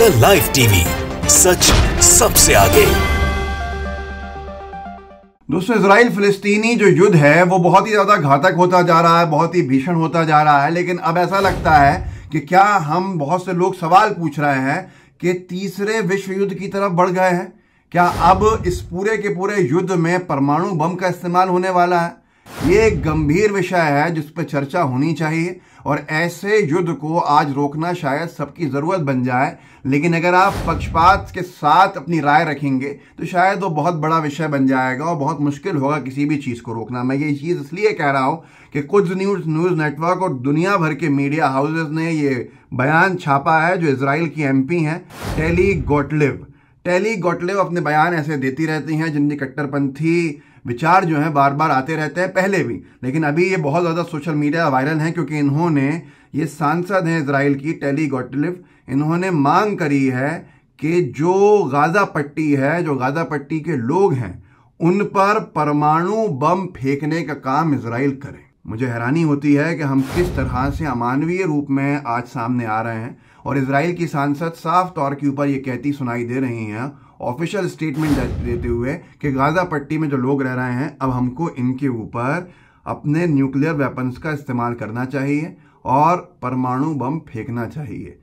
the live TV सच सबसे आगे दोस्तों इसराइल फिलिस्तीनी जो युद्ध है वो बहुत ही ज़्यादा घातक होता जा रहा है बहुत ही भीषण होता जा रहा है लेकिन अब ऐसा लगता है कि क्या हम बहुत से लोग सवाल पूछ रहे हैं कि तीसरे विश्व युद्ध की तरफ बढ़ गए हैं क्या अब इस पूरे के पूरे युद्ध में परमाणु बम का इस्तेमाल होने वाला है ये एक गंभीर विषय है जिस पर चर्चा होनी चाहिए और ऐसे युद्ध को आज रोकना शायद सबकी ज़रूरत बन जाए लेकिन अगर आप पक्षपात के साथ अपनी राय रखेंगे तो शायद वो बहुत बड़ा विषय बन जाएगा और बहुत मुश्किल होगा किसी भी चीज़ को रोकना मैं ये चीज़ इसलिए कह रहा हूँ कि कुछ न्यूज़ न्यूज़ नेटवर्क और दुनिया भर के मीडिया हाउसेस ने ये बयान छापा है जो इसराइल की पी हैं टेली गोटलिव टेली गोटलिव अपने बयान ऐसे देती रहती हैं जिनकी कट्टरपंथी विचार जो हैं बार बार आते रहते हैं पहले भी लेकिन अभी ये बहुत ज़्यादा सोशल मीडिया वायरल हैं क्योंकि इन्होंने ये सांसद हैं इसराइल की टेली गोटलिफ इन्होंने मांग करी है कि जो गाज़ा पट्टी है जो गाज़ा पट्टी के लोग हैं उन पर परमाणु बम फेंकने का काम इसराइल करे मुझे हैरानी होती है कि हम किस तरह से अमानवीय रूप में आज सामने आ रहे हैं और इसराइल की सांसद साफ तौर के ऊपर ये कहती सुनाई दे रही हैं ऑफिशियल स्टेटमेंट देते हुए कि गाजा पट्टी में जो लोग रह रहे हैं अब हमको इनके ऊपर अपने न्यूक्लियर वेपन्स का इस्तेमाल करना चाहिए और परमाणु बम फेंकना चाहिए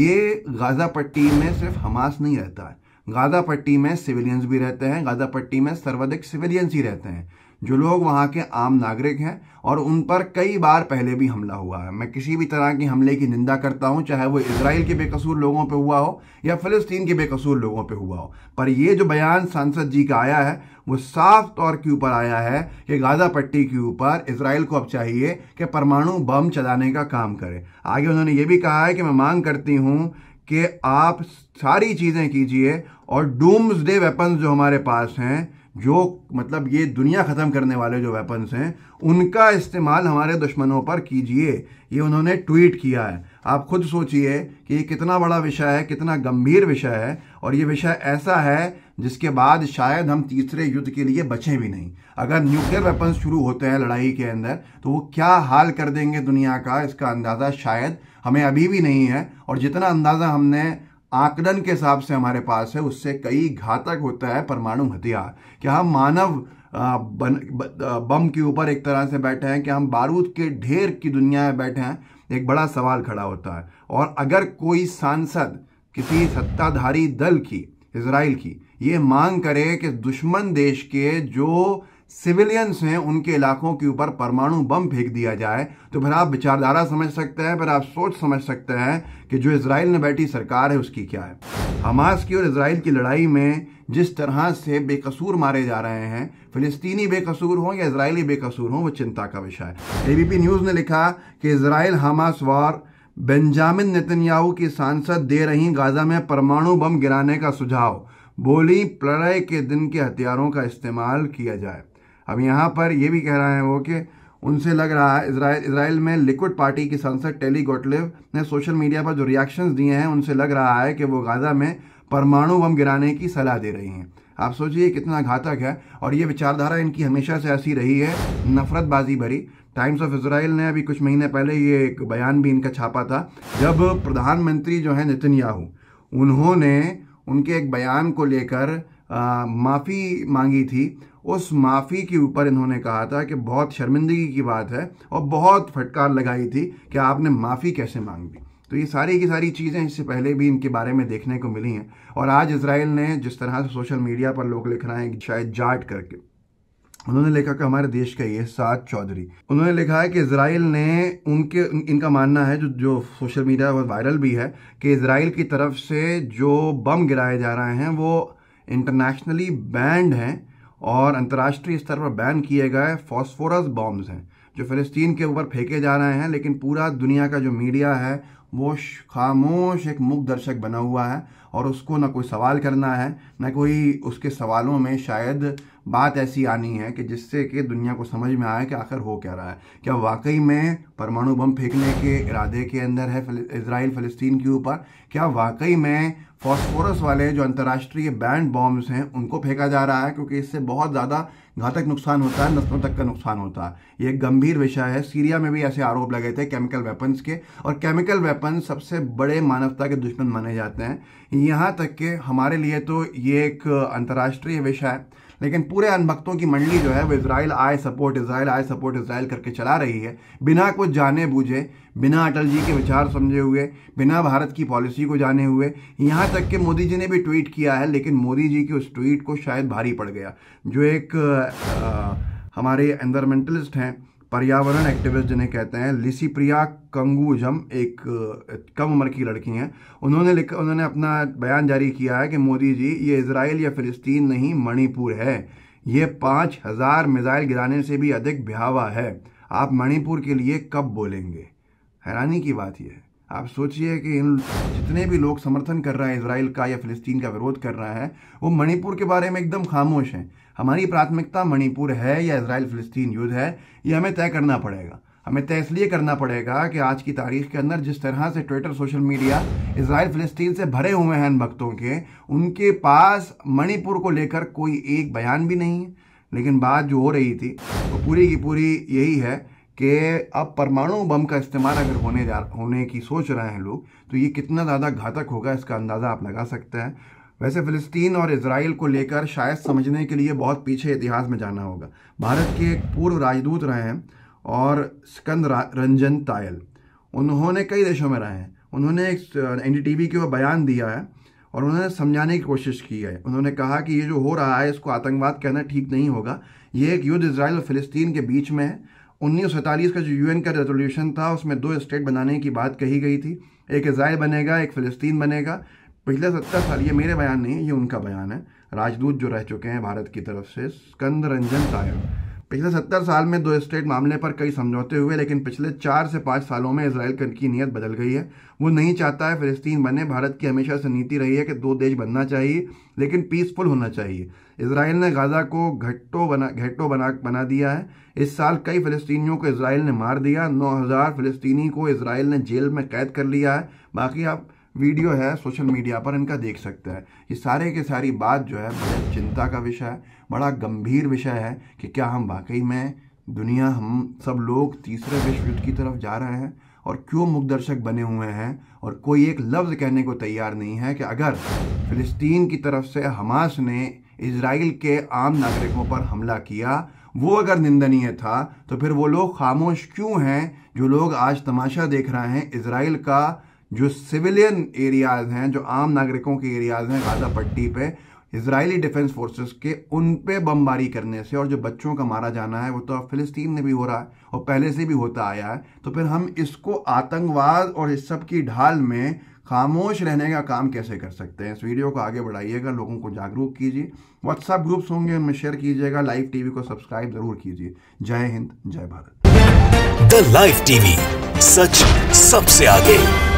ये गाजा पट्टी में सिर्फ हमास नहीं रहता है गाजा पट्टी में सिविलियंस भी रहते हैं गाजा पट्टी में सर्वाधिक सिविलियंस ही रहते हैं जो लोग वहाँ के आम नागरिक हैं और उन पर कई बार पहले भी हमला हुआ है मैं किसी भी तरह के हमले की निंदा करता हूँ चाहे वो इसराइल के बेकसूर लोगों पर हुआ हो या फ़लस्तीन के बेकसूर लोगों पर हुआ हो पर ये जो बयान सांसद जी का आया है वो साफ तौर के ऊपर आया है कि गाज़ा पट्टी के ऊपर इसराइल को अब चाहिए कि परमाणु बम चलाने का काम करे आगे उन्होंने ये भी कहा है कि मैं मांग करती हूँ कि आप सारी चीज़ें कीजिए और डूम्स डे वेपन्स जो हमारे पास हैं जो मतलब ये दुनिया ख़त्म करने वाले जो वेपन्स हैं उनका इस्तेमाल हमारे दुश्मनों पर कीजिए ये उन्होंने ट्वीट किया है आप खुद सोचिए कि ये कितना बड़ा विषय है कितना गंभीर विषय है और ये विषय ऐसा है जिसके बाद शायद हम तीसरे युद्ध के लिए बचें भी नहीं अगर न्यूक्लियर वेपन्स शुरू होते हैं लड़ाई के अंदर तो वो क्या हाल कर देंगे दुनिया का इसका अंदाज़ा शायद हमें अभी भी नहीं है और जितना अंदाज़ा हमने आकलन के हिसाब से हमारे पास है उससे कई घातक होता है परमाणु हथियार क्या हम मानव बन, बम के ऊपर एक तरह से बैठे हैं कि हम बारूद के ढेर की दुनिया में बैठे हैं एक बड़ा सवाल खड़ा होता है और अगर कोई सांसद किसी सत्ताधारी दल की इसराइल की ये मांग करे कि दुश्मन देश के जो सिविलियंस हैं उनके इलाकों के ऊपर परमाणु बम फेंक दिया जाए तो फिर आप विचारधारा समझ सकते हैं फिर आप सोच समझ सकते हैं कि जो इसराइल ने बैठी सरकार है उसकी क्या है हमास की और इसराइल की लड़ाई में जिस तरह से बेकसूर मारे जा रहे हैं फिलिस्तीनी बेकसूर हों या इसराइली बेकसूर हों वो चिंता का विषय है एबीपी न्यूज़ ने लिखा कि Israel Hamas war Benjamin Netanyahu की सांसद दे रही गाजा में परमाणु बम गिराने का सुझाव बोली प्रलय के दिन के हथियारों का इस्तेमाल किया जाए अब यहाँ पर ये भी कह रहा है वो कि उनसे लग रहा है इसराइल इसराइल में लिक्विड पार्टी की सांसद टेली गोटलेव ने सोशल मीडिया पर जो रिएक्शंस दिए हैं उनसे लग रहा है कि वो गाज़ा में परमाणु बम गिराने की सलाह दे रही हैं आप सोचिए कितना घातक है और ये विचारधारा इनकी हमेशा से ऐसी रही है नफरतबाजी भरी टाइम्स ऑफ इसराइल ने अभी कुछ महीने पहले ये एक बयान भी इनका छापा था जब प्रधानमंत्री जो है नितिन उन्होंने उनके एक बयान को लेकर माफ़ी मांगी थी उस माफ़ी के ऊपर इन्होंने कहा था कि बहुत शर्मिंदगी की बात है और बहुत फटकार लगाई थी कि आपने माफ़ी कैसे मांग ली तो ये सारी की सारी चीज़ें इससे पहले भी इनके बारे में देखने को मिली हैं और आज इसराइल ने जिस तरह से सोशल मीडिया पर लोग लिख रहे हैं शायद जाट करके उन्होंने लिखा कि हमारे देश का ये सात चौधरी उन्होंने लिखा है कि इसराइल ने उनके इनका मानना है जो जो सोशल मीडिया पर वायरल भी है कि इसराइल की तरफ से जो बम गिराए जा रहे हैं वो इंटरनेशनली बैंड हैं और अंतर्राष्ट्रीय स्तर पर बैन किए गए फॉस्फोरस बॉम्ब्स हैं जो फ़लस्तीन के ऊपर फेंके जा रहे हैं लेकिन पूरा दुनिया का जो मीडिया है वो खामोश एक मुख दर्शक बना हुआ है और उसको ना कोई सवाल करना है ना कोई उसके सवालों में शायद बात ऐसी आनी है कि जिससे कि दुनिया को समझ में आए कि आखिर हो क्या रहा है क्या वाकई में परमाणु बम फेंकने के इरादे के अंदर है इसराइल फ़लस्तीन के ऊपर क्या वाकई में फॉस्फोरस वाले जो अंतर्राष्ट्रीय बैंड बॉम्ब्स हैं उनको फेंका जा रहा है क्योंकि इससे बहुत ज़्यादा घातक नुकसान होता है नस्लों तक का नुकसान होता है ये एक गंभीर विषय है सीरिया में भी ऐसे आरोप लगे थे केमिकल वेपन्स के और केमिकल वेपन सबसे बड़े मानवता के दुश्मन माने जाते हैं यहाँ तक कि हमारे लिए तो ये एक अंतर्राष्ट्रीय विषय है लेकिन पूरे अनभक्तों की मंडली जो है वो Israel I support Israel I support Israel करके चला रही है बिना कुछ जाने बूझे बिना अटल जी के विचार समझे हुए बिना भारत की पॉलिसी को जाने हुए यहाँ तक कि मोदी जी ने भी ट्वीट किया है लेकिन मोदी जी की उस ट्वीट को शायद भारी पड़ गया जो एक आ, हमारे एनवायरमेंटलिस्ट हैं पर्यावरण एक्टिविस्ट जिन्हें कहते हैं लिसिप्रिया कंगूजम एक कम उम्र की लड़की हैं उन्होंने लिखा उन्होंने अपना बयान जारी किया है कि मोदी जी ये इसराइल या फिलिस्तीन नहीं मणिपुर है ये पाँच हज़ार मिज़ाइल गिराने से भी अधिक भयावह है आप मणिपुर के लिए कब बोलेंगे हैरानी की बात यह है आप सोचिए कि इन जितने भी लोग समर्थन कर रहे हैं इसराइल का या फिलिस्तीन का विरोध कर रहे हैं वो मणिपुर के बारे में एकदम खामोश हैं हमारी प्राथमिकता मणिपुर है या इसराइल फिलिस्तीन युद्ध है ये हमें तय करना पड़ेगा हमें तय इसलिए करना पड़ेगा कि आज की तारीख के अंदर जिस तरह से ट्विटर सोशल मीडिया इसराइल फिलिस्तीन से भरे हुए हैं भक्तों के उनके पास मणिपुर को लेकर कोई एक बयान भी नहीं है लेकिन बात जो हो रही थी तो पूरी की पूरी यही है कि अब परमाणु बम का इस्तेमाल अगर होने जा होने की सोच रहे हैं लोग तो ये कितना ज़्यादा घातक होगा इसका अंदाज़ा आप लगा सकते हैं वैसे फ़िलिस्तीन और इसराइल को लेकर शायद समझने के लिए बहुत पीछे इतिहास में जाना होगा भारत के एक पूर्व राजदूत रहे हैं और स्कंद रंजन तायल उन्होंने कई देशों में रहे हैं उन्होंने एक एन के ऊपर बयान दिया है और उन्होंने समझाने की कोशिश की है उन्होंने कहा कि ये जो हो रहा है इसको आतंकवाद कहना ठीक नहीं होगा ये एक युद्ध इसराइल और फिलिस्तीन के बीच में है उन्नीस का जो यूएन का रेजोल्यूशन था उसमें दो स्टेट बनाने की बात कही गई थी एक इसराइल बनेगा एक फ़िलिस्तीन बनेगा पिछले सत्तर साल ये मेरे बयान नहीं है ये उनका बयान है राजदूत जो रह चुके हैं भारत की तरफ से स्कंद रंजन साहब पिछले सत्तर साल में दो स्टेट मामले पर कई समझौते हुए लेकिन पिछले चार से पाँच सालों में इसराइल की नीयत बदल गई है वो नहीं चाहता है फिलिस्तीन बने भारत की हमेशा से नीति रही है कि दो देश बनना चाहिए लेकिन पीसफुल होना चाहिए इसराइल ने गाजा को घट्टो बना घट्टो बना बना दिया है इस साल कई फिलिस्तीनियों को इसराइल ने मार दिया नौ हज़ार को इसराइल ने जेल में कैद कर लिया है बाकी आप वीडियो है सोशल मीडिया पर इनका देख सकते हैं ये सारे के सारी बात जो है बड़े चिंता का विषय है बड़ा गंभीर विषय है कि क्या हम वाकई में दुनिया हम सब लोग तीसरे विश्व युद्ध की तरफ जा रहे हैं और क्यों मुखदर्शक बने हुए हैं और कोई एक लफ्ज़ कहने को तैयार नहीं है कि अगर फ़िलिस्तीन की तरफ से हमास ने इसराइल के आम नागरिकों पर हमला किया वो अगर निंदनीय था तो फिर वो लोग खामोश क्यों हैं जो लोग आज तमाशा देख रहे हैं इसराइल का जो सिविलियन एरियाज हैं जो आम नागरिकों के एरियाज हैं गाजा पट्टी पे इसराइली डिफेंस फोर्सेस के उन पे बमबारी करने से और जो बच्चों का मारा जाना है वो तो अब फिलिस्तीन में भी हो रहा है और पहले से भी होता आया है तो फिर हम इसको आतंकवाद और इस सब की ढाल में खामोश रहने का काम कैसे कर सकते हैं इस वीडियो को आगे बढ़ाइएगा लोगों को जागरूक कीजिए व्हाट्सएप ग्रुप्स होंगे उनमें शेयर कीजिएगा लाइव टीवी को सब्सक्राइब जरूर कीजिए जय हिंद जय भारत द लाइव टीवी सच सबसे आगे